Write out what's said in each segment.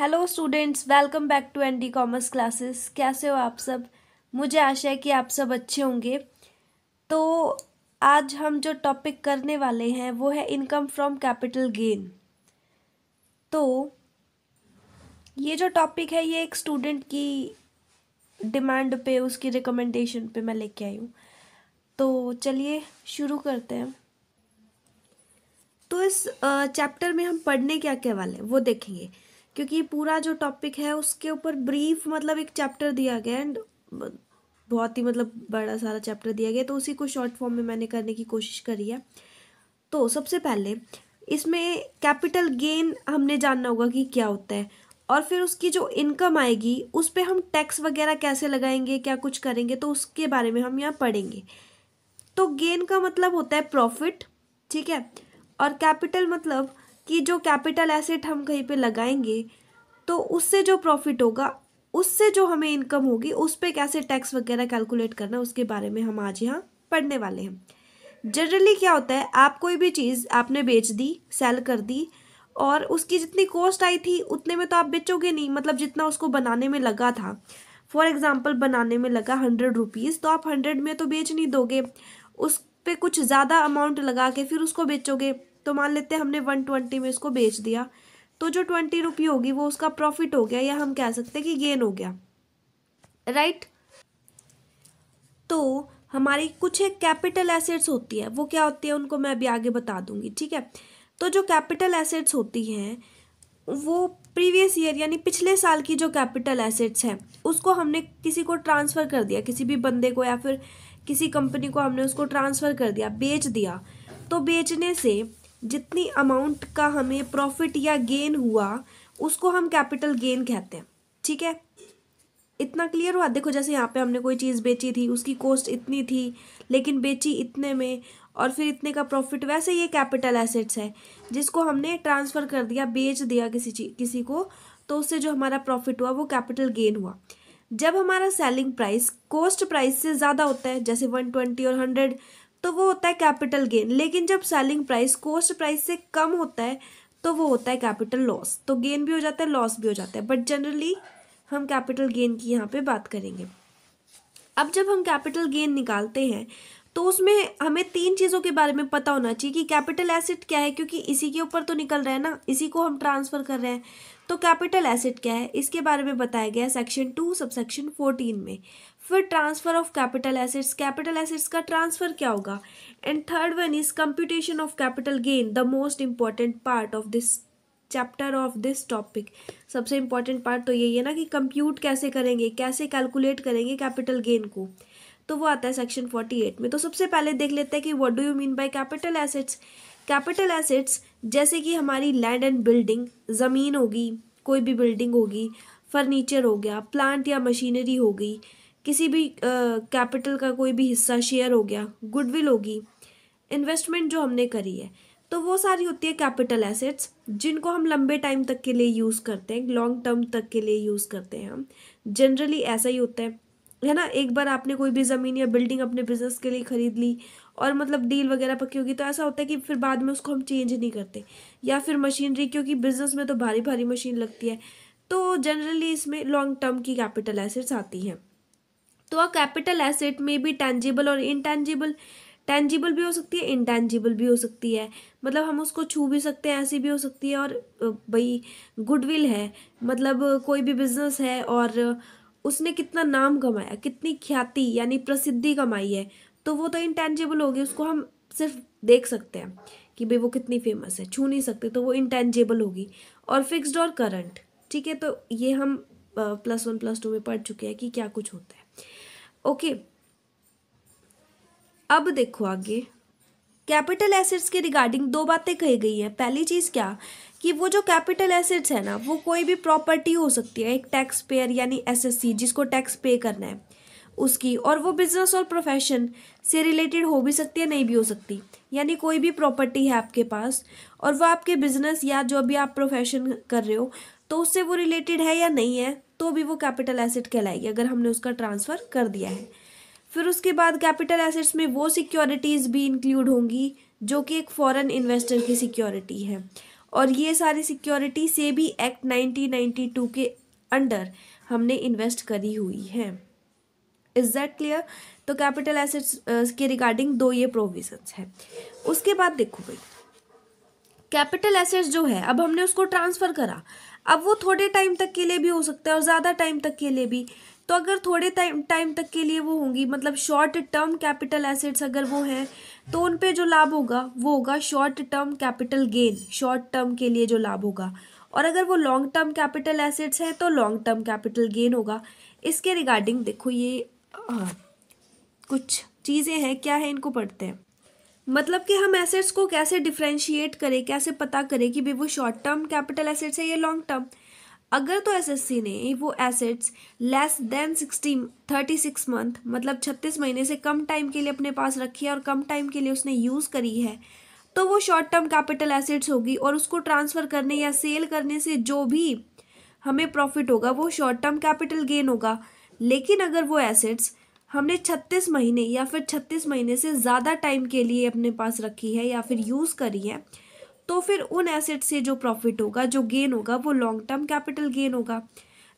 hello students welcome back to N D commerce classes कैसे हो आप सब मुझे आशा है कि आप सब अच्छे होंगे तो आज हम जो टॉपिक करने वाले हैं वो है इनकम फ्रॉम कैपिटल गेन तो ये जो टॉपिक है ये एक स्टूडेंट की डिमांड पे उसकी रिकमेंडेशन पे मैं लेके आई हूँ तो चलिए शुरू करते हैं तो इस चैप्टर में हम पढ़ने क्या क्या वाले हैं वो देखेंगे क्योंकि ये पूरा जो टॉपिक है उसके ऊपर ब्रीफ मतलब एक चैप्टर दिया गया एंड बहुत ही मतलब बड़ा सारा चैप्टर दिया गया तो उसी को शॉर्ट फॉर्म में मैंने करने की कोशिश करी है तो सबसे पहले इसमें कैपिटल गेन हमने जानना होगा कि क्या होता है और फिर उसकी जो इनकम आएगी उस पर हम टैक्स वगैरह कैसे लगाएंगे क्या कुछ करेंगे तो उसके बारे में हम यहाँ पढ़ेंगे तो गेन का मतलब होता है प्रॉफिट ठीक है और कैपिटल मतलब कि जो कैपिटल एसेट हम कहीं पे लगाएंगे तो उससे जो प्रॉफिट होगा उससे जो हमें इनकम होगी उस पर कैसे टैक्स वगैरह कैलकुलेट करना उसके बारे में हम आज यहाँ पढ़ने वाले हैं जनरली क्या होता है आप कोई भी चीज़ आपने बेच दी सेल कर दी और उसकी जितनी कॉस्ट आई थी उतने में तो आप बेचोगे नहीं मतलब जितना उसको बनाने में लगा था फॉर एग्ज़ाम्पल बनाने में लगा हंड्रेड रुपीज़ तो आप हंड्रेड में तो बेच नहीं दोगे उस पर कुछ ज़्यादा अमाउंट लगा के फिर उसको बेचोगे तो मान लेते हैं हमने वन ट्वेंटी में इसको बेच दिया तो जो ट्वेंटी रुपये होगी वो उसका प्रॉफिट हो गया या हम कह सकते हैं कि गेन हो गया राइट तो हमारी कुछ एक कैपिटल एसेट्स होती है वो क्या होती है उनको मैं अभी आगे बता दूंगी ठीक है तो जो कैपिटल एसेट्स होती हैं वो प्रीवियस ईयर यानी पिछले साल की जो कैपिटल एसेट्स हैं उसको हमने किसी को ट्रांसफ़र कर दिया किसी भी बंदे को या फिर किसी कंपनी को हमने उसको ट्रांसफ़र कर दिया बेच दिया तो बेचने से जितनी अमाउंट का हमें प्रॉफिट या गेन हुआ उसको हम कैपिटल गेन कहते हैं ठीक है इतना क्लियर हुआ देखो जैसे यहाँ पे हमने कोई चीज़ बेची थी उसकी कॉस्ट इतनी थी लेकिन बेची इतने में और फिर इतने का प्रॉफिट वैसे ये कैपिटल एसेट्स है जिसको हमने ट्रांसफ़र कर दिया बेच दिया किसी चीज किसी को तो उससे जो हमारा प्रॉफिट हुआ वो कैपिटल गेन हुआ जब हमारा सेलिंग प्राइस कॉस्ट प्राइस से ज़्यादा होता है जैसे वन ट्वेंटी और हंड्रेड तो वो होता है कैपिटल गेन लेकिन जब सेलिंग प्राइस कोस्ट प्राइस से कम होता है तो वो होता है कैपिटल लॉस तो गेन भी हो जाता है लॉस भी हो जाता है बट जनरली हम कैपिटल गेन की यहाँ पे बात करेंगे अब जब हम कैपिटल गेन निकालते हैं तो उसमें हमें तीन चीज़ों के बारे में पता होना चाहिए कि कैपिटल एसेट क्या है क्योंकि इसी के ऊपर तो निकल रहा है ना इसी को हम ट्रांसफ़र कर रहे हैं तो कैपिटल एसेट क्या है इसके बारे में बताया गया section two sub section fourteen में फिर transfer of capital assets capital assets का ट्रांसफर क्या होगा and third one is computation of capital gain the most important part of this chapter of this topic सबसे इम्पॉर्टेंट पार्ट तो यही है ना कि कंप्यूट कैसे करेंगे कैसे कैलकुलेट करेंगे कैपिटल गेन को तो वो आता है सेक्शन फोर्टी एट में तो सबसे पहले देख लेते हैं कि what do you mean by capital assets capital assets जैसे कि हमारी लैंड एंड बिल्डिंग ज़मीन होगी कोई भी बिल्डिंग होगी फर्नीचर हो गया प्लांट या मशीनरी हो गई किसी भी कैपिटल uh, का कोई भी हिस्सा शेयर हो गया गुडविल होगी इन्वेस्टमेंट जो हमने करी है तो वो सारी होती है कैपिटल एसेट्स जिनको हम लंबे टाइम तक के लिए यूज़ करते हैं लॉन्ग टर्म तक के लिए यूज़ करते हैं हम जनरली ऐसा ही होता है है ना एक बार आपने कोई भी ज़मीन या बिल्डिंग अपने बिजनेस के लिए ख़रीद ली और मतलब डील वगैरह पक्की होगी तो ऐसा होता है कि फिर बाद में उसको हम चेंज नहीं करते या फिर मशीनरी क्योंकि बिजनेस में तो भारी भारी मशीन लगती है तो जनरली इसमें लॉन्ग टर्म की कैपिटल एसेट्स आती हैं तो अ कैपिटल एसेट में भी टेंजिबल और इनटेंजिबल टेंजिबल भी हो सकती है इनटेंजिबल भी हो सकती है मतलब हम उसको छू भी सकते हैं ऐसी भी हो सकती है और भाई गुडविल है मतलब कोई भी बिजनेस है और उसने कितना नाम कमाया कितनी ख्याति यानी प्रसिद्धि कमाई है तो वो तो इंटेंजिबल होगी उसको हम सिर्फ देख सकते हैं कि भाई वो कितनी फेमस है छू नहीं सकते तो वो इंटेंजिबल होगी और फिक्स्ड और करंट ठीक है तो ये हम प्लस वन प्लस टू में पढ़ चुके हैं कि क्या कुछ होता है ओके अब देखो आगे कैपिटल एसेट्स के रिगार्डिंग दो बातें कही गई हैं पहली चीज़ क्या कि वो जो कैपिटल एसेट्स है ना वो कोई भी प्रॉपर्टी हो सकती है एक टैक्स पेयर यानी एसएससी जिसको टैक्स पे करना है उसकी और वो बिजनेस और प्रोफेशन से रिलेटेड हो भी सकती है नहीं भी हो सकती यानी कोई भी प्रॉपर्टी है आपके पास और वो आपके बिजनेस या जो भी आप प्रोफेशन कर रहे हो तो उससे वो रिलेटेड है या नहीं है तो भी वो कैपिटल एसेट कहलाएगी अगर हमने उसका ट्रांसफ़र कर दिया है फिर उसके बाद कैपिटल एसेट्स में वो सिक्योरिटीज़ भी इंक्लूड होंगी जो कि एक फॉरेन इन्वेस्टर की सिक्योरिटी है और ये सारी सिक्योरिटी से भी एक्ट 1992 के अंडर हमने इन्वेस्ट करी हुई है इज दैट क्लियर तो कैपिटल एसेट्स uh, के रिगार्डिंग दो ये प्रोविजन है उसके बाद देखो भाई कैपिटल एसेट्स जो है अब हमने उसको ट्रांसफ़र करा अब वो थोड़े टाइम तक के लिए भी हो सकता है और ज़्यादा टाइम तक के लिए भी तो अगर थोड़े टाइम टाइम तक के लिए वो होंगी मतलब शॉर्ट टर्म कैपिटल एसेट्स अगर वो हैं तो उन पे जो लाभ होगा वो होगा short term capital gain short term के लिए जो लाभ होगा और अगर वो लॉन्ग टर्म कैपिटल एसेट्स हैं तो लॉन्ग टर्म कैपिटल गेन होगा इसके रिगार्डिंग देखो ये कुछ चीज़ें हैं क्या है इनको पढ़ते हैं मतलब कि हम एसेट्स को कैसे डिफ्रेंशिएट करें कैसे पता करें कि भाई वो शॉर्ट टर्म कैपिटल एसेट्स है या लॉन्ग टर्म अगर तो एसएससी ने वो assets less than sixty thirty six month मतलब छत्तीस महीने से कम टाइम के लिए अपने पास रखी है और कम टाइम के लिए उसने यूज़ करी है तो वो शॉर्ट टर्म कैपिटल एसेट्स होगी और उसको ट्रांसफ़र करने या सेल करने से जो भी हमें प्रॉफिट होगा वो शॉर्ट टर्म कैपिटल गेन होगा लेकिन अगर वो एसेट्स हमने 36 महीने या फिर 36 महीने से ज़्यादा टाइम के लिए अपने पास रखी है या फिर यूज़ करी है तो फिर उन एसेट से जो प्रॉफिट होगा जो गेन होगा वो लॉन्ग टर्म कैपिटल गेन होगा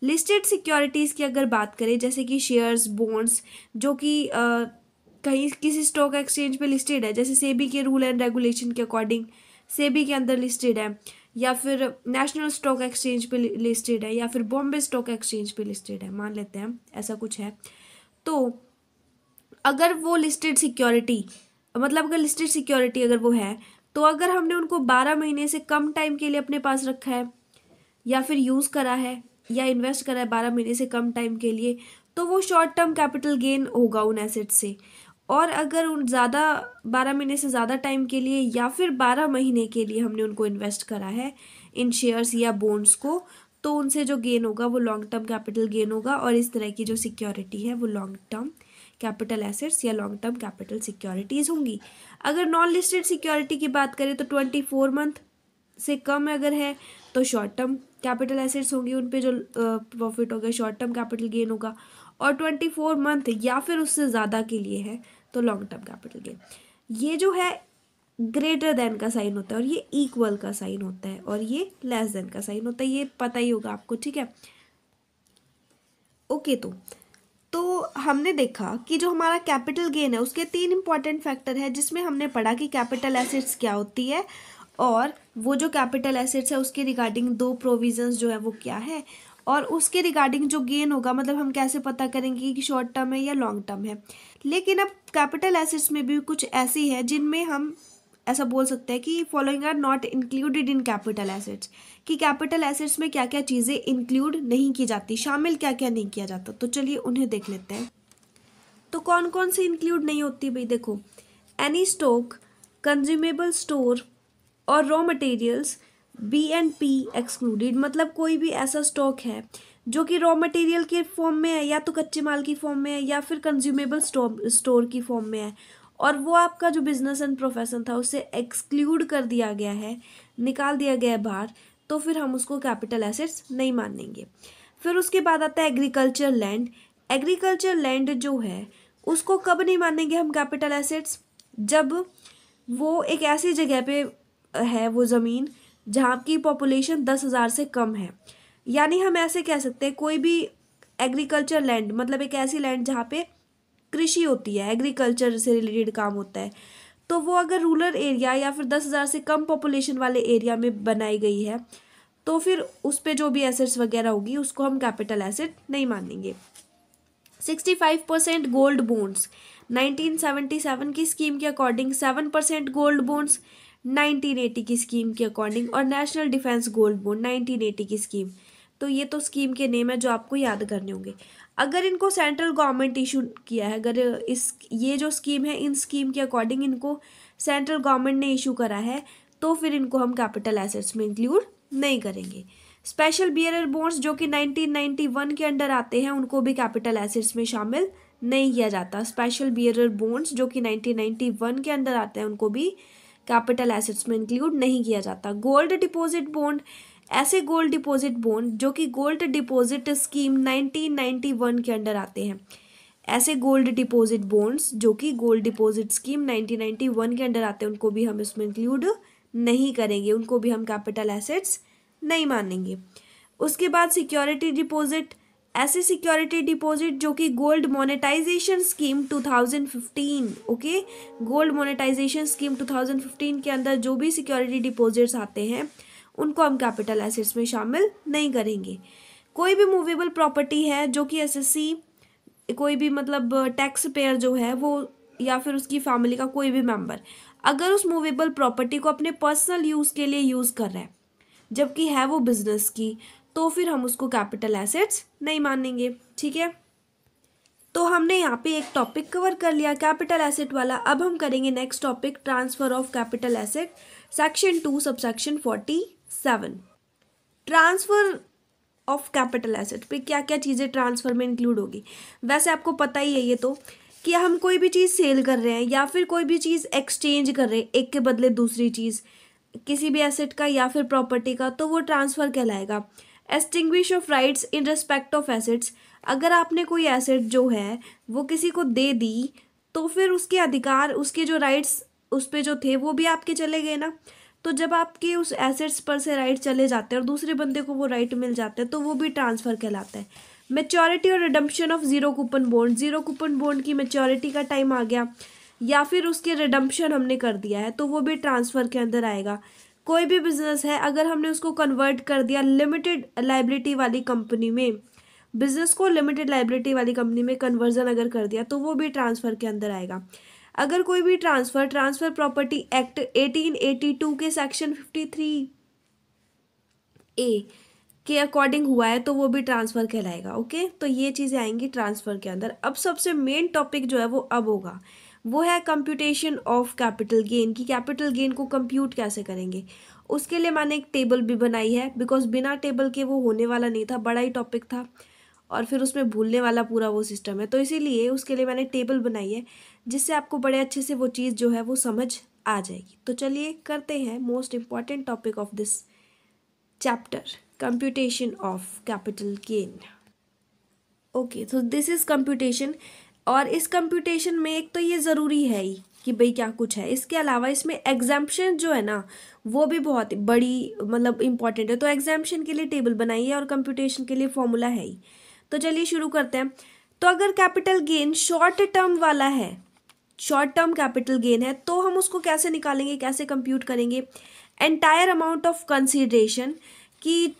लिस्टेड सिक्योरिटीज़ की अगर बात करें जैसे कि शेयर्स बॉन्ड्स जो कि कहीं किसी स्टॉक एक्सचेंज पे लिस्टेड है जैसे सेबी के रूल एंड रेगुलेशन के अकॉर्डिंग सेबी के अंदर लिस्टेड है या फिर नेशनल स्टॉक एक्सचेंज पे लिस्टेड है या फिर बॉम्बे स्टॉक एक्सचेंज पे लिस्टेड है मान लेते हैं ऐसा कुछ है तो अगर वो लिस्टेड सिक्योरिटी मतलब अगर लिस्टेड सिक्योरिटी अगर वो है तो अगर हमने उनको बारह महीने से कम टाइम के लिए अपने पास रखा है या फिर यूज़ करा है या इन्वेस्ट करा है बारह महीने से कम टाइम के लिए तो वो शॉर्ट टर्म कैपिटल गेन होगा उन एसेट से और अगर उन ज़्यादा बारह महीने से ज़्यादा टाइम के लिए या फिर बारह महीने के लिए हमने उनको इन्वेस्ट करा है इन शेयर्स या बोन्स को तो उनसे जो गेन होगा वो लॉन्ग टर्म कैपिटल गेन होगा और इस तरह की जो सिक्योरिटी है वो लॉन्ग टर्म कैपिटल एसेट्स या लॉन्ग टर्म कैपिटल सिक्योरिटीज़ होंगी अगर नॉन लिस्टेड सिक्योरिटी की बात करें तो ट्वेंटी फोर मंथ से कम अगर है तो शॉर्ट टर्म कैपिटल एसेट्स होंगी उन पर जो प्रॉफिट होगा शॉर्ट टर्म कैपिटल गेन होगा और ट्वेंटी फोर मंथ या फिर उससे ज़्यादा के लिए है तो लॉन्ग टर्म कैपिटल गेन ये जो है ग्रेटर देन का साइन होता है और ये इक्वल का साइन होता है और ये लेस देन का साइन होता है ये पता ही होगा आपको ठीक है ओके तो तो हमने देखा कि जो हमारा कैपिटल गेन है उसके तीन इंपॉर्टेंट फैक्टर है जिसमें हमने पढ़ा कि कैपिटल एसेट्स क्या होती है और वो जो कैपिटल एसेट्स है उसके रिगार्डिंग दो प्रोविजंस जो है वो क्या है और उसके रिगार्डिंग जो गेन होगा मतलब हम कैसे पता करेंगे कि शॉर्ट टर्म है या लॉन्ग टर्म है लेकिन अब कैपिटल एसेट्स में भी कुछ ऐसी है जिनमें हम ऐसा बोल सकते हैं कि following are not included in capital assets कि कैपिटल एसेट्स में क्या क्या चीज़ें इंक्लूड नहीं की जाती शामिल क्या क्या नहीं किया जाता तो चलिए उन्हें देख लेते हैं तो कौन कौन सी इंक्लूड नहीं होती भाई देखो एनी स्टॉक कंज्यूमेबल स्टोर और raw materials B and P excluded मतलब कोई भी ऐसा स्टॉक है जो कि रॉ मटेरियल के फॉर्म में है या तो कच्चे माल की फॉर्म में है या फिर कंज्यूमेबल स्टोर की फॉर्म में है और वो आपका जो बिजनेस एंड प्रोफेशन था उसे एक्सक्लूड कर दिया गया है निकाल दिया गया है बाहर तो फिर हम उसको कैपिटल एसेट्स नहीं मानेंगे फिर उसके बाद आता है एग्रीकल्चर लैंड एग्रीकल्चर लैंड जो है उसको कब नहीं मानेंगे हम कैपिटल एसेट्स जब वो एक ऐसी जगह पे है वो ज़मीन जहाँ की पॉपुलेशन दस हज़ार से कम है यानी हम ऐसे कह सकते हैं कोई भी एग्रीकल्चर लैंड मतलब एक ऐसी लैंड जहाँ पे कृषि होती है एग्रीकल्चर से रिलेटेड काम होता है तो वो अगर रूरल एरिया या फिर दस हज़ार से कम पॉपुलेशन वाले एरिया में बनाई गई है तो फिर उस पर जो भी एसेट्स वगैरह होगी उसको हम कैपिटल एसेट नहीं मानेंगे sixty five percent gold bonds nineteen seventy seven की स्कीम के according seven percent gold nineteen 1980 की स्कीम के अकॉर्डिंग और नेशनल डिफेंस गोल्ड बोन 1980 की स्कीम तो ये तो स्कीम के नेम है जो आपको याद करने होंगे अगर इनको सेंट्रल गवर्नमेंट इशू किया है अगर इस ये जो स्कीम है इन स्कीम के अकॉर्डिंग इनको सेंट्रल गवर्नमेंट ने इशू करा है तो फिर इनको हम कैपिटल एसेट्स में इंक्लूड नहीं करेंगे स्पेशल बियर बोन्स जो कि 1991 के अंडर आते हैं उनको भी कैपिटल एसेट्स में शामिल नहीं किया जाता स्पेशल बियर बोन्स जो कि 1991 के अंडर आते हैं उनको भी कैपिटल एसेट्स में इंक्लूड नहीं किया जाता गोल्ड डिपॉजिट बॉन्ड ऐसे गोल्ड डिपॉजिट बॉन्ड जो कि गोल्ड डिपॉजिट स्कीम 1991 के अंडर आते हैं ऐसे गोल्ड डिपॉजिट बॉन्ड्स जो कि गोल्ड डिपॉजिट स्कीम 1991 के अंडर आते हैं उनको भी हम इसमें इंक्लूड नहीं करेंगे उनको भी हम कैपिटल एसेट्स नहीं मानेंगे उसके बाद सिक्योरिटी डिपॉजिट ऐसे सिक्योरिटी डिपॉजिट जो कि gold monetization scheme 2015 okay gold monetization scheme 2015 के अंदर जो भी सिक्योरिटी डिपॉजिट्स आते हैं उनको हम कैपिटल एसेट्स में शामिल नहीं करेंगे कोई भी मूवेबल प्रॉपर्टी है जो कि एसएससी कोई भी मतलब टैक्स uh, पेयर जो है वो या फिर उसकी फैमिली का कोई भी मेम्बर अगर उस मूवेबल प्रॉपर्टी को अपने पर्सनल यूज़ के लिए यूज़ कर रहा है जबकि है वो बिजनेस की तो फिर हम उसको कैपिटल एसेट्स नहीं मानेंगे ठीक है तो हमने यहाँ पे एक टॉपिक कवर कर लिया कैपिटल एसेट वाला अब हम करेंगे next topic transfer of capital asset section two sub section forty seven transfer of capital asset पे क्या क्या चीज़ें ट्रांसफ़र में इंक्लूड होगी वैसे आपको पता ही है ये तो कि हम कोई भी चीज़ सेल कर रहे हैं या फिर कोई भी चीज़ एक्सचेंज कर रहे हैं एक के बदले दूसरी चीज़ किसी भी एसेट का या फिर प्रॉपर्टी का तो वो ट्रांसफ़र कहलाएगा extinguish of rights in respect of assets अगर आपने कोई एसेट जो है वो किसी को दे दी तो फिर उसके अधिकार उसके जो राइट्स उस पर जो थे वो भी आपके चले गए ना तो जब आपके उस एसेट्स पर से राइट चले जाते हैं और दूसरे बंदे को वो राइट मिल जाते हैं तो वो भी ट्रांसफ़र कहलाता है मेचोरिटी और redemption of zero coupon bond zero coupon bond की मेचोरिटी का टाइम आ गया या फिर उसके रिडम्पशन हमने कर दिया है तो वो भी ट्रांसफ़र के अंदर आएगा कोई भी बिजनेस है अगर हमने उसको कन्वर्ट कर दिया लिमिटेड लाइबिलिटी वाली कंपनी में बिजनेस को लिमिटेड लाइबिलिटी वाली कंपनी में कन्वर्जन अगर कर दिया तो वो भी ट्रांसफ़र के अंदर आएगा अगर कोई भी ट्रांसफ़र ट्रांसफ़र प्रॉपर्टी एक्ट 1882 के सेक्शन 53 ए के अकॉर्डिंग हुआ है तो वो भी ट्रांसफ़र कहलाएगा ओके तो ये चीज़ें आएंगी ट्रांसफ़र के अंदर अब सबसे मेन टॉपिक जो है वो अब होगा वो है कंप्यूटेशन ऑफ कैपिटल गेन कि कैपिटल गेन को कंप्यूट कैसे करेंगे उसके लिए मैंने एक टेबल भी बनाई है बिकॉज बिना टेबल के वो होने वाला नहीं था बड़ा ही टॉपिक था और फिर उसमें भूलने वाला पूरा वो सिस्टम है तो इसीलिए उसके लिए मैंने टेबल बनाई है जिससे आपको बड़े अच्छे से वो चीज़ जो है वो समझ आ जाएगी तो चलिए करते हैं most important topic of this chapter computation of capital gain okay तो दिस इज़ कंप्यूटेशन और इस कंप्यूटेशन में एक तो ये ज़रूरी है ही कि भाई क्या कुछ है इसके अलावा इसमें एग्जाम्पन जो है ना वो भी बहुत बड़ी मतलब इम्पॉर्टेंट है तो एग्जाम्पन के लिए टेबल बनाइए और कंप्यूटेशन के लिए फॉर्मूला है ही तो चलिए शुरू करते हैं तो अगर कैपिटल गेन शॉर्ट टर्म वाला है शॉर्ट टर्म कैपिटल गेन है तो हम उसको कैसे निकालेंगे कैसे कंप्यूट करेंगे एंटायर अमाउंट ऑफ कंसिड्रेशन कि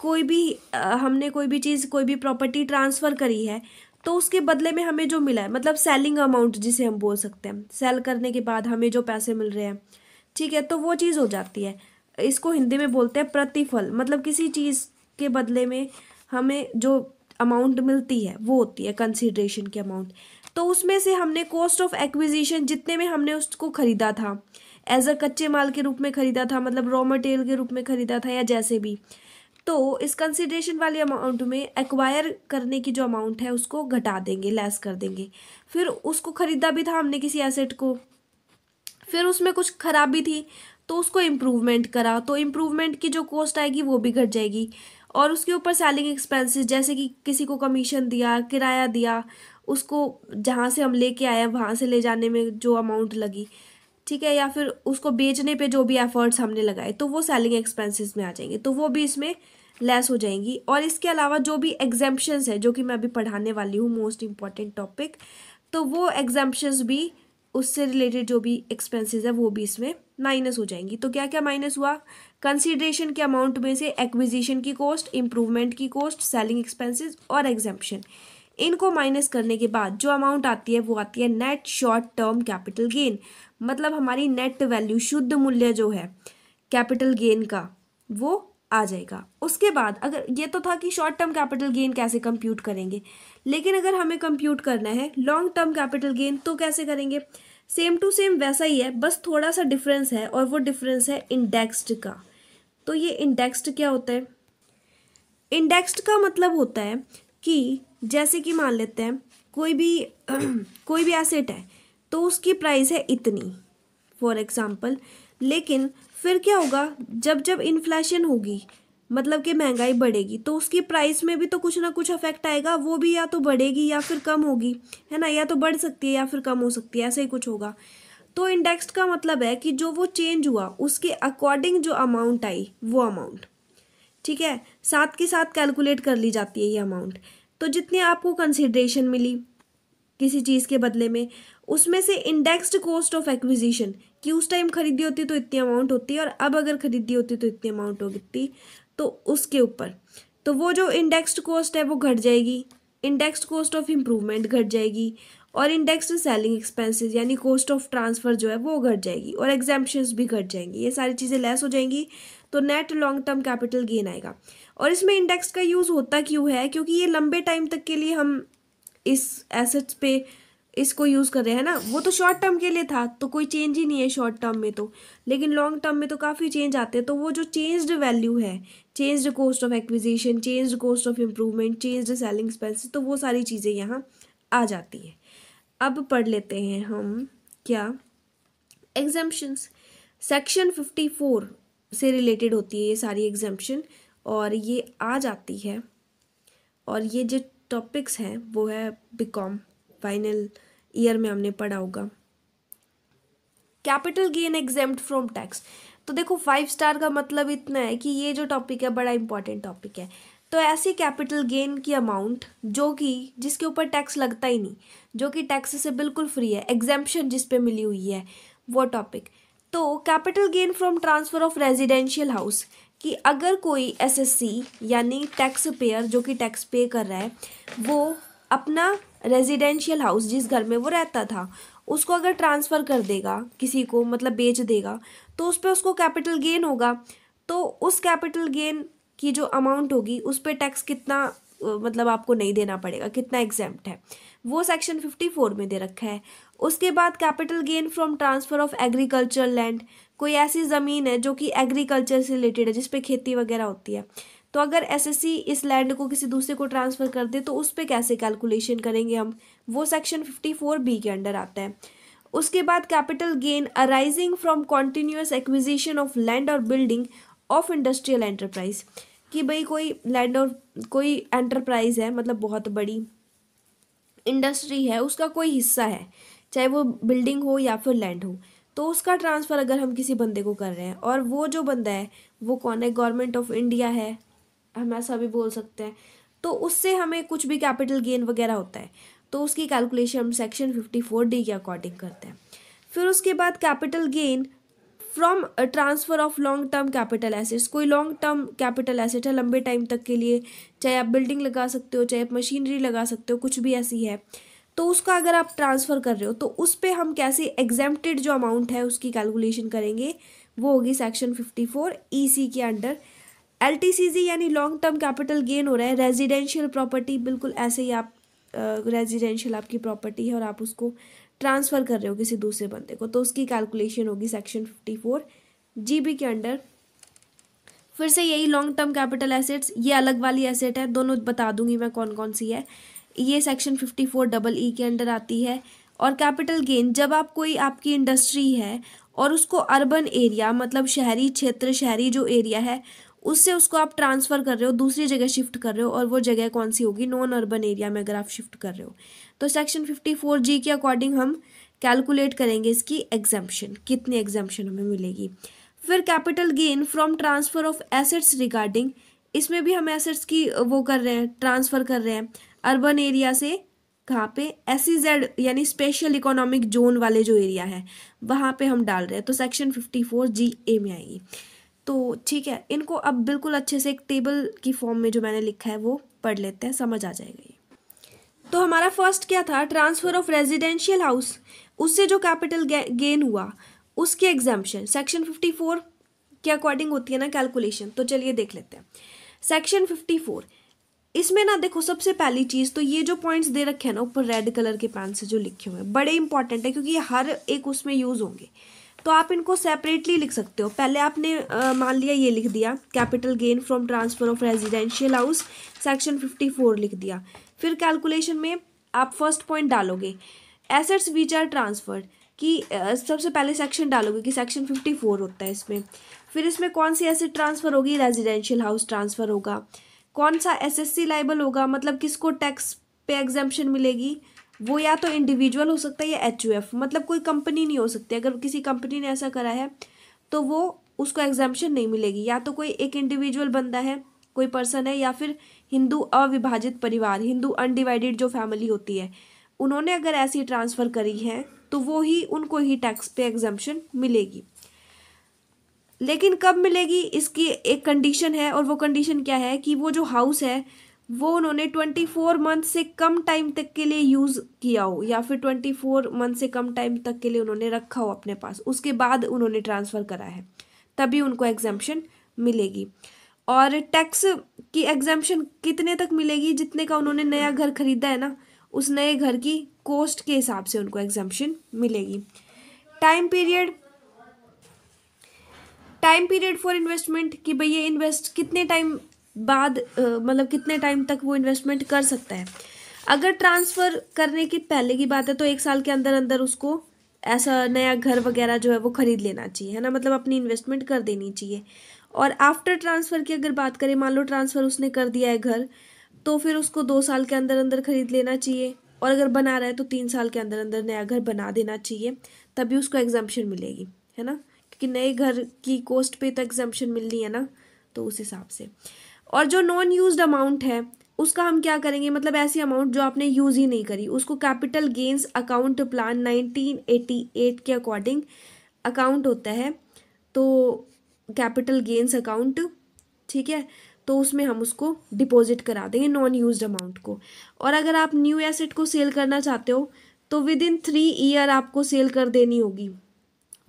कोई भी आ, हमने कोई भी चीज़ कोई भी प्रॉपर्टी ट्रांसफ़र करी है तो उसके बदले में हमें जो मिला है मतलब सेलिंग अमाउंट जिसे हम बोल सकते हैं सेल करने के बाद हमें जो पैसे मिल रहे हैं ठीक है तो वो चीज़ हो जाती है इसको हिंदी में बोलते हैं प्रतिफल मतलब किसी चीज़ के बदले में हमें जो अमाउंट मिलती है वो होती है कंसिड्रेशन की अमाउंट तो उसमें से हमने कॉस्ट ऑफ एक्विजिशन जितने में हमने उसको ख़रीदा था एज अ कच्चे माल के रूप में ख़रीदा था मतलब रॉ मटेरियल के रूप में ख़रीदा था या जैसे भी तो इस कंसिडरेशन वाले अमाउंट में एक्वायर करने की जो अमाउंट है उसको घटा देंगे लेस कर देंगे फिर उसको ख़रीदा भी था हमने किसी एसेट को फिर उसमें कुछ खराबी थी तो उसको इम्प्रूवमेंट करा तो इम्प्रूवमेंट की जो कॉस्ट आएगी वो भी घट जाएगी और उसके ऊपर सेलिंग एक्सपेंसेस जैसे कि किसी को कमीशन दिया किराया दिया उसको जहाँ से हम लेके आए वहाँ से ले जाने में जो अमाउंट लगी ठीक है या फिर उसको बेचने पे जो भी एफर्ट्स हमने लगाए तो वो सेलिंग एक्सपेंसेस में आ जाएंगे तो वो भी इसमें लेस हो जाएंगी और इसके अलावा जो भी एग्जाम्पन्स है जो कि मैं अभी पढ़ाने वाली हूँ मोस्ट इम्पॉर्टेंट टॉपिक तो वो एग्जाम्पन्स भी उससे रिलेटेड जो भी एक्सपेंसेस है वो भी इसमें माइनस हो जाएंगी तो क्या क्या माइनस हुआ कंसीडरेशन के अमाउंट में से एक्विजिशन की कॉस्ट इम्प्रूवमेंट की कॉस्ट सेलिंग एक्सपेंसेस और एग्जाम्पन इनको माइनस करने के बाद जो अमाउंट आती है वो आती है net short term capital gain मतलब हमारी नेट वैल्यू शुद्ध मूल्य जो है कैपिटल गेन का वो आ जाएगा उसके बाद अगर ये तो था कि शॉर्ट टर्म कैपिटल गेन कैसे कंप्यूट करेंगे लेकिन अगर हमें कंप्यूट करना है लॉन्ग टर्म कैपिटल गेन तो कैसे करेंगे सेम टू सेम वैसा ही है बस थोड़ा सा डिफरेंस है और वो डिफरेंस है इंडेक्स्ड का तो ये इंडेक्स्ड क्या होता है इंडेक्स्ड का मतलब होता है कि जैसे कि मान लेते हैं कोई भी कोई भी एसेट है तो उसकी प्राइस है इतनी फॉर एग्ज़ाम्पल लेकिन फिर क्या होगा जब जब इन्फ्लेशन होगी मतलब कि महंगाई बढ़ेगी तो उसकी प्राइस में भी तो कुछ ना कुछ अफेक्ट आएगा वो भी या तो बढ़ेगी या फिर कम होगी है ना या तो बढ़ सकती है या फिर कम हो सकती है ऐसा ही कुछ होगा तो इंडेक्स का मतलब है कि जो वो चेंज हुआ उसके अकॉर्डिंग जो अमाउंट आई वो अमाउंट ठीक है साथ के साथ कैलकुलेट कर ली जाती है ये अमाउंट तो जितनी आपको कंसिड्रेशन मिली किसी चीज़ के बदले में उसमें से इंडेक्स्ड कॉस्ट ऑफ एक्विजिशन कि उस टाइम खरीदी होती तो इतनी अमाउंट होती और अब अगर खरीदी होती तो इतनी अमाउंट होती तो उसके ऊपर तो वो जो इंडेक्स्ड कॉस्ट है वो घट जाएगी इंडेक्स्ड कॉस्ट ऑफ इम्प्रूवमेंट घट जाएगी और इंडेक्स्ड सेलिंग एक्सपेंसेस यानी कॉस्ट ऑफ ट्रांसफ़र जो है वो घट जाएगी और एग्जाम्पन्स भी घट जाएंगी ये सारी चीज़ें लेस हो जाएंगी तो net long term capital gain आएगा और इसमें इंडेक्स का यूज़ होता क्यों है क्योंकि ये लंबे टाइम तक के लिए हम इस एसेट्स पे इसको यूज़ कर रहे हैं ना वो तो शॉर्ट टर्म के लिए था तो कोई चेंज ही नहीं है शॉर्ट टर्म में तो लेकिन लॉन्ग टर्म में तो काफ़ी चेंज आते हैं तो वो जो चेंज्ड वैल्यू है changed cost of acquisition changed cost of improvement changed selling expenses तो वो सारी चीज़ें यहाँ आ जाती हैं अब पढ़ लेते हैं हम क्या एग्जाम्पन्स सेक्शन फिफ्टी फोर से रिलेटेड होती है ये सारी एग्जाम्पन और ये आ जाती है और ये जो टॉपिक्स हैं वो है बी कॉम फाइनल ईयर में हमने पढ़ा होगा capital gain exempt from tax तो देखो फाइव स्टार का मतलब इतना है कि ये जो टॉपिक है बड़ा इंपॉर्टेंट टॉपिक है तो ऐसी कैपिटल गेन की अमाउंट जो कि जिसके ऊपर टैक्स लगता ही नहीं जो कि टैक्स से बिल्कुल फ्री है एग्जाम्पन जिस पे मिली हुई है वो टॉपिक तो capital gain from transfer of residential house कि अगर कोई एसएससी यानी टैक्स पेयर जो कि टैक्स पे कर रहा है वो अपना रेजिडेंशियल हाउस जिस घर में वो रहता था उसको अगर ट्रांसफ़र कर देगा किसी को मतलब बेच देगा तो उस पर उसको कैपिटल गेन होगा तो उस कैपिटल गेन की जो अमाउंट होगी उस पर टैक्स कितना मतलब आपको नहीं देना पड़ेगा कितना एग्जैम्प्ट है वो सेक्शन फिफ्टी फोर में दे रखा है उसके बाद capital gain from transfer of agriculture land कोई ऐसी ज़मीन है जो कि एग्रीकल्चर से रिलेटेड है जिसपे खेती वगैरह होती है तो अगर एसएससी इस लैंड को किसी दूसरे को ट्रांसफ़र कर दे तो उस पर कैसे कैलकुलेशन करेंगे हम वो सेक्शन फिफ्टी फोर बी के अंडर आता है उसके बाद capital gain arising from continuous acquisition of land और बिल्डिंग ऑफ इंडस्ट्रियल एंटरप्राइज कि भाई कोई लैंड और कोई एंटरप्राइज है मतलब बहुत बड़ी इंडस्ट्री है उसका कोई हिस्सा है चाहे वो बिल्डिंग हो या फिर लैंड हो तो उसका ट्रांसफ़र अगर हम किसी बंदे को कर रहे हैं और वो जो बंदा है वो कौन है गवर्नमेंट ऑफ इंडिया है हम ऐसा भी बोल सकते हैं तो उससे हमें कुछ भी कैपिटल गेन वगैरह होता है तो उसकी कैलकुलेशन हम सेक्शन फिफ्टी फोर डी के अकॉर्डिंग करते हैं फिर उसके बाद capital gain from transfer of long term capital assets कोई लॉन्ग टर्म कैपिटल एसेट है लंबे टाइम तक के लिए चाहे आप बिल्डिंग लगा सकते हो चाहे आप मशीनरी लगा सकते हो कुछ भी ऐसी है तो उसका अगर आप ट्रांसफ़र कर रहे हो तो उस पर हम कैसे एग्जेम्प्टेड जो अमाउंट है उसकी कैलकुलेशन करेंगे वो होगी section fifty four E C के अंडर एल यानी लॉन्ग टर्म कैपिटल गेन हो रहा है रेजिडेंशियल प्रॉपर्टी बिल्कुल ऐसे ही आप रेजिडेंशियल uh, आपकी प्रॉपर्टी है और आप उसको ट्रांसफ़र कर रहे हो किसी दूसरे बंदे को तो उसकी कैलकुलेशन होगी सेक्शन फिफ्टी फोर जी के अंडर फिर से यही लॉन्ग टर्म कैपिटल एसेट्स ये अलग वाली एसेट है दोनों बता दूंगी मैं कौन कौन सी है ये section fifty four double E के अंडर आती है और कैपिटल गेन जब आप कोई आपकी इंडस्ट्री है और उसको अर्बन एरिया मतलब शहरी क्षेत्र शहरी जो एरिया है उससे उसको आप ट्रांसफ़र कर रहे हो दूसरी जगह शिफ्ट कर रहे हो और वो जगह कौन सी होगी नॉन अर्बन एरिया में अगर आप शिफ्ट कर रहे हो तो सेक्शन फिफ्टी फोर जी के अकॉर्डिंग हम कैलकुलेट करेंगे इसकी एग्जाम्पन कितनी एग्जाम्पन हमें मिलेगी फिर capital gain from transfer of assets regarding इसमें भी हम एसेट्स की वो कर रहे हैं ट्रांसफ़र कर रहे हैं अर्बन एरिया से कहाँ पे एस जेड e यानी स्पेशल इकोनॉमिक जोन वाले जो एरिया है वहाँ पे हम डाल रहे हैं तो section fifty four G A में आएगी तो ठीक है इनको अब बिल्कुल अच्छे से एक टेबल की फॉर्म में जो मैंने लिखा है वो पढ़ लेते हैं समझ आ जाएगा ये तो हमारा फर्स्ट क्या था ट्रांसफ़र ऑफ रेजिडेंशियल हाउस उससे जो कैपिटल गेन हुआ उसके एग्जाम्पन सेक्शन फिफ्टी फोर के अकॉर्डिंग होती है ना कैलकुलेशन तो चलिए देख लेते हैं सेक्शन फिफ्टी फोर इसमें ना देखो सबसे पहली चीज़ तो ये जो पॉइंट्स दे रखे हैं ना ऊपर रेड कलर के पेन से जो लिखे हुए हैं बड़े इंपॉर्टेंट है क्योंकि ये हर एक उसमें यूज़ होंगे तो आप इनको सेपरेटली लिख सकते हो पहले आपने मान लिया ये लिख दिया capital gain from transfer of residential house section fifty four लिख दिया फिर कैलकुलेशन में आप फर्स्ट पॉइंट डालोगे एसेट्स वीच आर ट्रांसफर्ड कि सबसे पहले सेक्शन डालोगे कि सेक्शन फिफ्टी फोर होता है इसमें फिर इसमें कौन सी एसेट ट्रांसफ़र होगी रेजिडेंशियल हाउस ट्रांसफ़र होगा कौन सा एसएससी लाइबल होगा मतलब किसको टैक्स पे एग्जाम्पन मिलेगी वो या तो इंडिविजुअल हो सकता है या एच मतलब कोई कंपनी नहीं हो सकती अगर किसी कंपनी ने ऐसा करा है तो वो उसको एग्जामेशन नहीं मिलेगी या तो कोई एक इंडिविजुअल बंदा है कोई पर्सन है या फिर हिंदू अविभाजित परिवार हिंदू अनडिवाइडेड जो फैमिली होती है उन्होंने अगर ऐसी ट्रांसफ़र करी है तो वो ही उनको ही टैक्स पे एग्जामेशन मिलेगी लेकिन कब मिलेगी इसकी एक कंडीशन है और वो कंडीशन क्या है कि वो जो हाउस है वो उन्होंने ट्वेंटी फोर मंथ से कम टाइम तक के लिए यूज़ किया हो या फिर ट्वेंटी फोर मंथ से कम टाइम तक के लिए उन्होंने रखा हो अपने पास उसके बाद उन्होंने ट्रांसफ़र करा है तभी उनको एग्जाम्पन मिलेगी और टैक्स की एग्जाम्पन कितने तक मिलेगी जितने का उन्होंने नया घर खरीदा है ना उस नए घर की कॉस्ट के हिसाब से उनको एग्जाम्पन मिलेगी time period time period for investment कि भैया ये इन्वेस्ट कितने टाइम बाद मतलब कितने टाइम तक वो इन्वेस्टमेंट कर सकता है अगर ट्रांसफ़र करने की पहले की बात है तो एक साल के अंदर अंदर उसको ऐसा नया घर वगैरह जो है वो ख़रीद लेना चाहिए है ना मतलब अपनी इन्वेस्टमेंट कर देनी चाहिए और आफ्टर ट्रांसफ़र की अगर बात करें मान लो ट्रांसफ़र उसने कर दिया है घर तो फिर उसको दो साल के अंदर अंदर ख़रीद लेना चाहिए और अगर बना रहा है तो तीन साल के अंदर अंदर नया घर बना देना चाहिए तभी उसको एग्जाम्पन मिलेगी है ना क्योंकि नए घर की कोस्ट पे तो एग्जाम्पन मिलनी है ना तो उस हिसाब से और जो नॉन यूज अमाउंट है उसका हम क्या करेंगे मतलब ऐसी अमाउंट जो आपने यूज ही नहीं करी उसको कैपिटल गेंस अकाउंट प्लान 1988 के अकॉर्डिंग अकाउंट होता है तो कैपिटल गेंस अकाउंट ठीक है तो उसमें हम उसको डिपॉजिट करा देंगे नॉन यूज अमाउंट को और अगर आप न्यू एसेट को सेल करना चाहते हो तो विद इन थ्री ईयर आपको सेल कर देनी होगी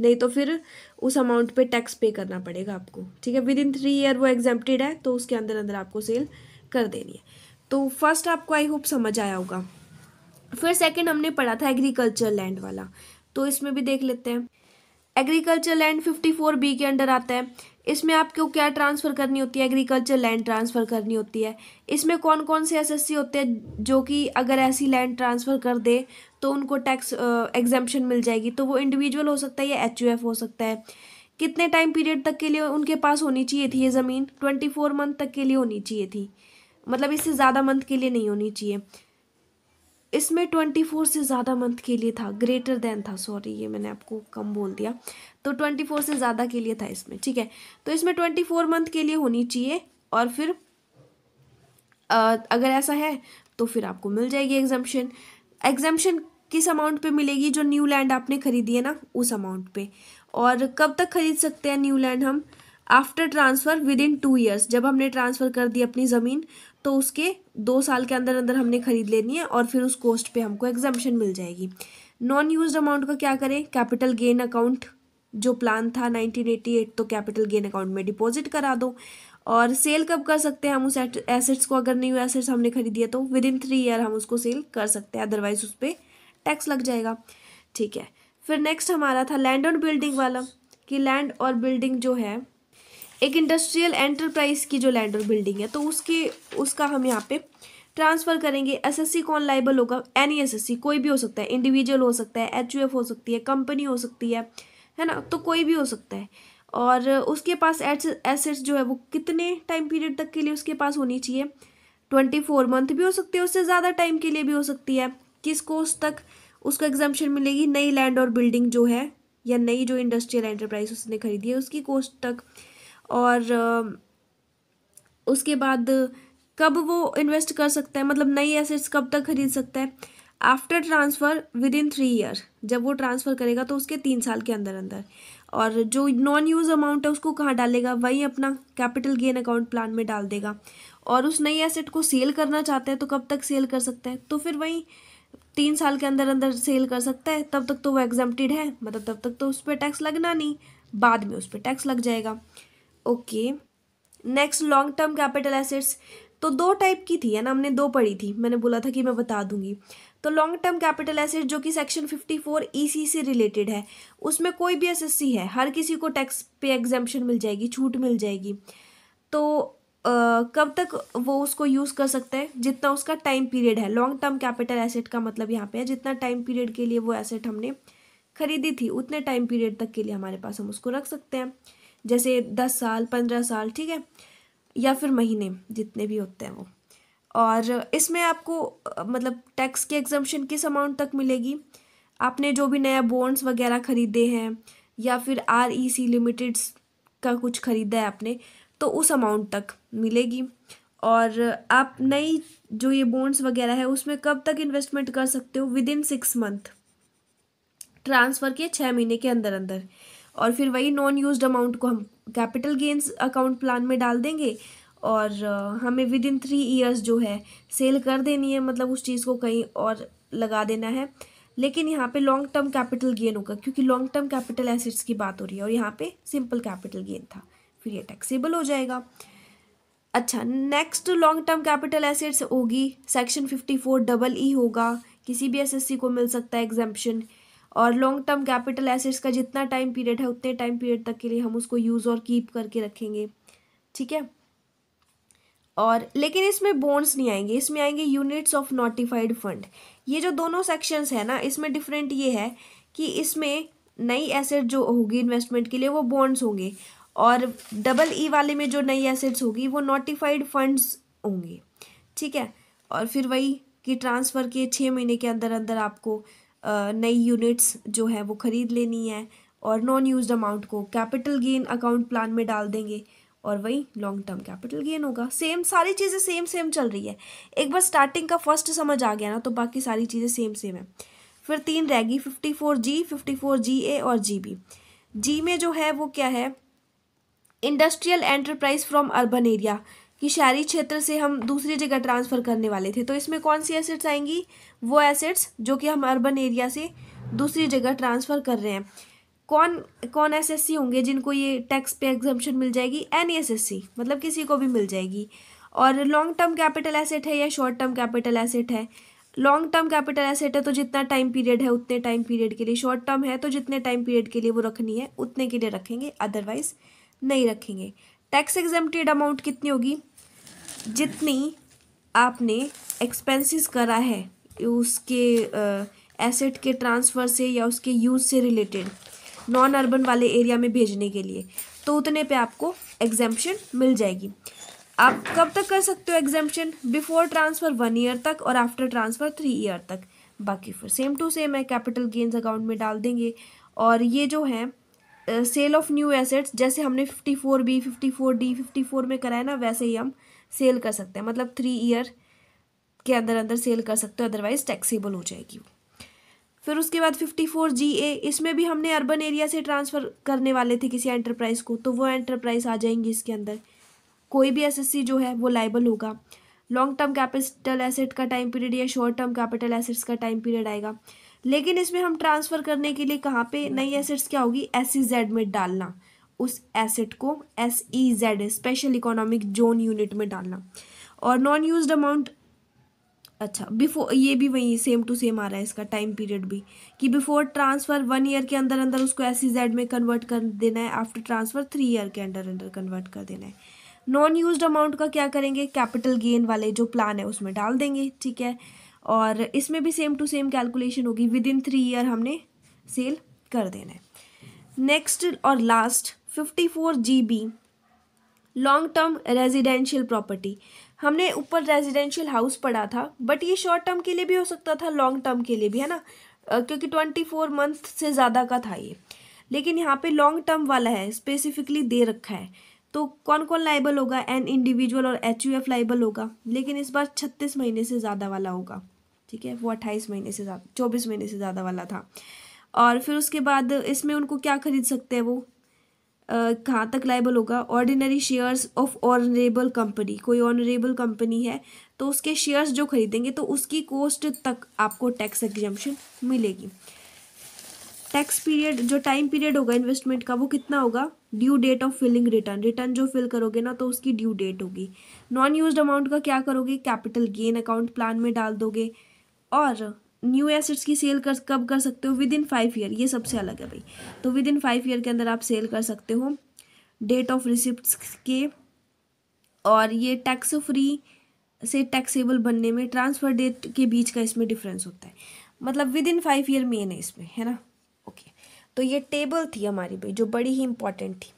नहीं तो फिर उस अमाउंट पे टैक्स पे करना पड़ेगा आपको ठीक है विद इन थ्री ईयर वो एग्जेप्टेड है तो उसके अंदर अंदर आपको सेल कर देनी है तो फर्स्ट आपको आई होप समझ आया होगा फिर सेकेंड हमने पढ़ा था एग्रीकल्चर लैंड वाला तो इसमें भी देख लेते हैं agriculture land fifty four B के अंडर आता है इसमें आपको क्या ट्रांसफ़र करनी होती है एग्रीकल्चर लैंड ट्रांसफ़र करनी होती है इसमें कौन कौन से एसएससी होते हैं जो कि अगर ऐसी लैंड ट्रांसफ़र कर दे तो उनको टैक्स एग्जामेशन मिल जाएगी तो वो इंडिविजुअल हो सकता है या एच हो सकता है कितने टाइम पीरियड तक के लिए उनके पास होनी चाहिए थी ये ज़मीन ट्वेंटी फोर मंथ तक के लिए होनी चाहिए थी मतलब इससे ज़्यादा मंथ के लिए नहीं होनी चाहिए इसमें ट्वेंटी फोर से ज़्यादा मंथ के लिए था ग्रेटर देन था सॉरी ये मैंने आपको कम बोल दिया तो ट्वेंटी फोर से ज़्यादा के लिए था इसमें ठीक है तो इसमें ट्वेंटी फोर मंथ के लिए होनी चाहिए और फिर अगर ऐसा है तो फिर आपको मिल जाएगी एग्जाम्पन एग्जाम्पन किस अमाउंट पे मिलेगी जो न्यू लैंड आपने खरीदी है ना उस अमाउंट पे और कब तक खरीद सकते हैं न्यू लैंड हम after transfer within two years जब हमने ट्रांसफ़र कर दी अपनी ज़मीन तो उसके दो साल के अंदर अंदर हमने खरीद लेनी है और फिर उस कोस्ट पे हमको एग्जामेशन मिल जाएगी नॉन यूज अमाउंट का क्या करें कैपिटल गेन अकाउंट जो प्लान था 1988 तो कैपिटल गेन अकाउंट में डिपॉजिट करा दो और सेल कब कर सकते हैं हम उस एसेट्स को अगर न्यू एसेट्स हमने खरीदी है तो विद इन थ्री ईयर हम उसको सेल कर सकते हैं अदरवाइज उस पर टैक्स लग जाएगा ठीक है फिर नेक्स्ट हमारा था लैंड और बिल्डिंग वाला कि लैंड और बिल्डिंग जो है एक इंडस्ट्रियल एंटरप्राइज की जो लैंड और बिल्डिंग है तो उसकी उसका हम यहाँ पे ट्रांसफ़र करेंगे एसएससी कौन लाइबल होगा एनी एसएससी कोई भी हो सकता है इंडिविजुअल हो सकता है एचयूएफ हो सकती है कंपनी हो सकती है है ना तो कोई भी हो सकता है और उसके पास एसेट्स जो है वो कितने टाइम पीरियड तक के लिए उसके पास होनी चाहिए ट्वेंटी फोर मंथ भी हो सकती है उससे ज़्यादा टाइम के लिए भी हो सकती है किस कोर्स तक उसको एग्जामेशन मिलेगी नई लैंड और बिल्डिंग जो है या नई जो इंडस्ट्रियल एंटरप्राइज उसने खरीदी है उसकी कोस्ट तक और उसके बाद कब वो इन्वेस्ट कर सकता है मतलब नई एसेट्स कब तक खरीद सकता है after transfer within three year जब वो ट्रांसफ़र करेगा तो उसके तीन साल के अंदर अंदर और जो नॉन यूज़ अमाउंट है उसको कहाँ डालेगा वहीं अपना कैपिटल गेन अकाउंट प्लान में डाल देगा और उस नई एसेट को सेल करना चाहते हैं तो कब तक सेल कर सकते हैं तो फिर वहीं तीन साल के अंदर अंदर सेल कर सकता है तब तक तो वो एग्जाम्प्टेड है मतलब तब तक तो उस पर टैक्स लगना नहीं बाद में उस पर टैक्स लग जाएगा okay next long term capital assets तो दो टाइप की थी है ना हमने दो पढ़ी थी मैंने बोला था कि मैं बता दूंगी तो लॉन्ग टर्म कैपिटल एसेट जो कि सेक्शन 54 ईसी से रिलेटेड है उसमें कोई भी एसएससी है हर किसी को टैक्स पे एग्जामेशन मिल जाएगी छूट मिल जाएगी तो कब तक वो उसको यूज़ कर सकता है जितना उसका टाइम पीरियड है लॉन्ग टर्म कैपिटल एसेट का मतलब यहाँ पे है जितना टाइम पीरियड के लिए वो एसेट हमने खरीदी थी उतने टाइम पीरियड तक के लिए हमारे पास हम उसको रख सकते हैं जैसे दस साल पंद्रह साल ठीक है या फिर महीने जितने भी होते हैं वो और इसमें आपको मतलब टैक्स की एग्जामेशन किस अमाउंट तक मिलेगी आपने जो भी नया बॉन्ड्स वगैरह ख़रीदे हैं या फिर आर ई सी लिमिटेड्स का कुछ ख़रीदा है आपने तो उस अमाउंट तक मिलेगी और आप नई जो ये बॉन्ड्स वगैरह है उसमें कब तक इन्वेस्टमेंट कर सकते हो within six month transfer के छः महीने के अंदर अंदर और फिर वही नॉन यूज अमाउंट को हम कैपिटल गेंस अकाउंट प्लान में डाल देंगे और हमें विद इन थ्री ईयर्स जो है सेल कर देनी है मतलब उस चीज़ को कहीं और लगा देना है लेकिन यहाँ पे लॉन्ग टर्म कैपिटल गेन होगा क्योंकि लॉन्ग टर्म कैपिटल एसेट्स की बात हो रही है और यहाँ पे सिंपल कैपिटल गेन था फिर ये टैक्सेबल हो जाएगा अच्छा next long term capital assets होगी section fifty four double E होगा किसी भी एसएससी को मिल सकता है एग्जाम्पन और लॉन्ग टर्म कैपिटल एसेट्स का जितना टाइम पीरियड है उतने टाइम पीरियड तक के लिए हम उसको यूज़ और कीप करके रखेंगे ठीक है और लेकिन इसमें बॉन्ड्स नहीं आएंगे इसमें आएंगे यूनिट्स ऑफ नोटिफाइड फंड ये जो दोनों सेक्शंस है ना इसमें डिफरेंट ये है कि इसमें नई एसेट जो होगी इन्वेस्टमेंट के लिए वो बॉन्ड्स होंगे और डबल ई e वाले में जो नई एसेट्स होगी वो नोटिफाइड फंड्स होंगे ठीक है और फिर वही कि ट्रांसफ़र के छः महीने के अंदर अंदर आपको नई यूनिट्स जो है वो ख़रीद लेनी है और नॉन यूज अमाउंट को कैपिटल गेन अकाउंट प्लान में डाल देंगे और वही लॉन्ग टर्म कैपिटल गेन होगा सेम सारी चीज़ें सेम सेम चल रही है एक बार स्टार्टिंग का फर्स्ट समझ आ गया ना तो बाकी सारी चीज़ें सेम सेम है फिर तीन रहेगी fifty four G fifty four G A और जी बी जी में जो है वो क्या है industrial enterprise from urban area कि शहरी क्षेत्र से हम दूसरी जगह ट्रांसफ़र करने वाले थे तो इसमें कौन सी एसेट्स आएंगी वो एसेट्स जो कि हम अर्बन एरिया से दूसरी जगह ट्रांसफ़र कर रहे हैं कौन कौन एसएससी होंगे जिनको ये टैक्स पे एग्जाम्पन मिल जाएगी एन मतलब किसी को भी मिल जाएगी और लॉन्ग टर्म कैपिटल एसेट है या शॉर्ट टर्म कैपिटल एसेट है लॉन्ग टर्म कैपिटल एसेट है तो जितना टाइम पीरियड है उतने टाइम पीरियड के लिए शॉर्ट टर्म है तो जितने टाइम पीरियड के लिए वो रखनी है उतने के लिए रखेंगे अदरवाइज़ नहीं रखेंगे टैक्स एग्जामेटेड अमाउंट कितनी होगी जितनी आपने एक्सपेंसेस करा है उसके एसेट के ट्रांसफ़र से या उसके यूज़ से रिलेटेड नॉन अर्बन वाले एरिया में भेजने के लिए तो उतने पे आपको एग्जाम्पन मिल जाएगी आप कब तक कर सकते हो exemption before transfer one year तक और आफ्टर ट्रांसफ़र थ्री ईयर तक बाकी फिर सेम टू सेम है कैपिटल गेंस अकाउंट में डाल देंगे और ये जो है सेल ऑफ न्यू एसेट्स जैसे हमने fifty four B fifty four D fifty four में कराया ना वैसे ही हम सेल कर सकते हैं मतलब थ्री ईयर के अंदर अंदर सेल कर सकते हो अदरवाइज टैक्सीबल हो जाएगी फिर उसके बाद फिफ्टी फोर जी ए इसमें भी हमने अर्बन एरिया से ट्रांसफ़र करने वाले थे किसी एंटरप्राइज़ को तो वो एंटरप्राइज़ आ जाएंगी इसके अंदर कोई भी एसएससी जो है वो लाइबल होगा लॉन्ग टर्म कैपिटल एसेट का टाइम पीरियड या शॉर्ट टर्म कैपिटल एसेट्स का टाइम पीरियड आएगा लेकिन इसमें हम ट्रांसफ़र करने के लिए कहाँ पे नई एसेट्स क्या होगी एस ई जेड में डालना उस एसेट को S E Z special economic zone unit में डालना और नॉन यूज अमाउंट अच्छा बिफोर ये भी वही सेम टू सेम आ रहा है इसका टाइम पीरियड भी कि बिफोर ट्रांसफ़र वन ईयर के अंदर अंदर उसको एस ई जेड में कन्वर्ट कर देना है आफ्टर ट्रांसफ़र थ्री ईयर के अंदर अंदर कन्वर्ट कर देना है नॉन यूज अमाउंट का क्या करेंगे कैपिटल गेन वाले जो प्लान है उसमें डाल देंगे ठीक है और इसमें भी सेम टू सेम कैलकुलेशन होगी विद इन थ्री ईयर हमने सेल कर देना है नेक्स्ट और last fifty four G B long term residential property हमने ऊपर रेजिडेंशियल हाउस पढ़ा था बट ये शॉर्ट टर्म के लिए भी हो सकता था लॉन्ग टर्म के लिए भी है ना क्योंकि ट्वेंटी फोर मंथ से ज़्यादा का था ये लेकिन यहाँ पे लॉन्ग टर्म वाला है स्पेसिफिकली दे रखा है तो कौन कौन लाइबल होगा एन इंडिविजुअल और एच यू एफ लाइबल होगा लेकिन इस बार छत्तीस महीने से ज़्यादा वाला होगा ठीक है वो अट्ठाईस महीने से ज़्यादा चौबीस महीने से ज़्यादा वाला था और फिर उसके बाद इसमें उनको क्या खरीद सकते हैं वो कहाँ तक लाइबल होगा ordinary shares of honourable company कोई ऑनरेबल कंपनी है तो उसके शेयर्स जो खरीदेंगे तो उसकी कॉस्ट तक आपको टैक्स एग्जामेशन मिलेगी टैक्स पीरियड जो टाइम पीरियड होगा इन्वेस्टमेंट का वो कितना होगा due date of filing return return जो फिल करोगे ना तो उसकी ड्यू डेट होगी नॉन यूज अमाउंट का क्या करोगे कैपिटल गेन अकाउंट प्लान में डाल दोगे और न्यू एसेट्स की सेल कर कब कर सकते हो विद इन फाइव ईयर ये सबसे अलग है भाई तो विद इन फाइव ईयर के अंदर आप सेल कर सकते हो डेट ऑफ रिसिप्ट के और ये टैक्स फ्री से टैक्सेबल बनने में ट्रांसफ़र डेट के बीच का इसमें डिफरेंस होता है मतलब within five year main है इसमें है ना ओके तो ये टेबल थी हमारी भाई जो बड़ी ही इंपॉर्टेंट थी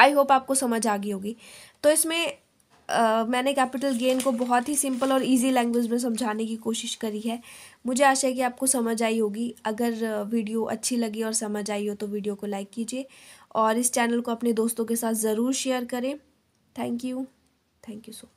आई होप आपको समझ आ गई होगी तो इसमें आ, मैंने कैपिटल गेन को बहुत ही सिंपल और इजी लैंग्वेज में समझाने की कोशिश करी है मुझे आशा है कि आपको समझ आई होगी अगर वीडियो अच्छी लगी और समझ आई हो तो वीडियो को लाइक कीजिए और इस चैनल को अपने दोस्तों के साथ ज़रूर शेयर करें thank you thank you so much